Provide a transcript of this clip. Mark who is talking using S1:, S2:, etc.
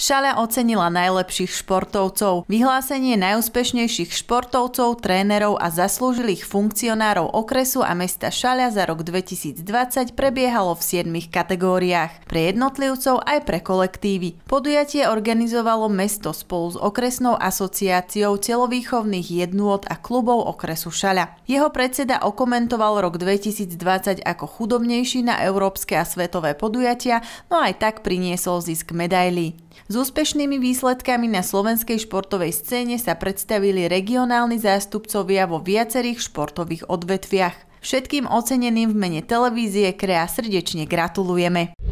S1: Šala ocenila najlepších športovcov. Vyhlásenie najúspešnejších športovcov, trénerov a zaslúžilých funkcionárov okresu a mesta Šaľa za rok 2020 prebiehalo v 7 kategóriách. Pre jednotlivcov aj pre kolektívy. Podujatie organizovalo mesto spolu s okresnou asociáciou telovýchovných jednôt a klubov okresu Šala. Jeho predseda okomentoval rok 2020 ako chudobnejší na európske a svetové podujatia, no aj tak priniesol zisk medailí. S úspešnými výsledkami na slovenskej športovej scéne sa predstavili regionálni zástupcovia vo viacerých športových odvetviach. Všetkým oceneným v mene televízie Krea srdečne gratulujeme.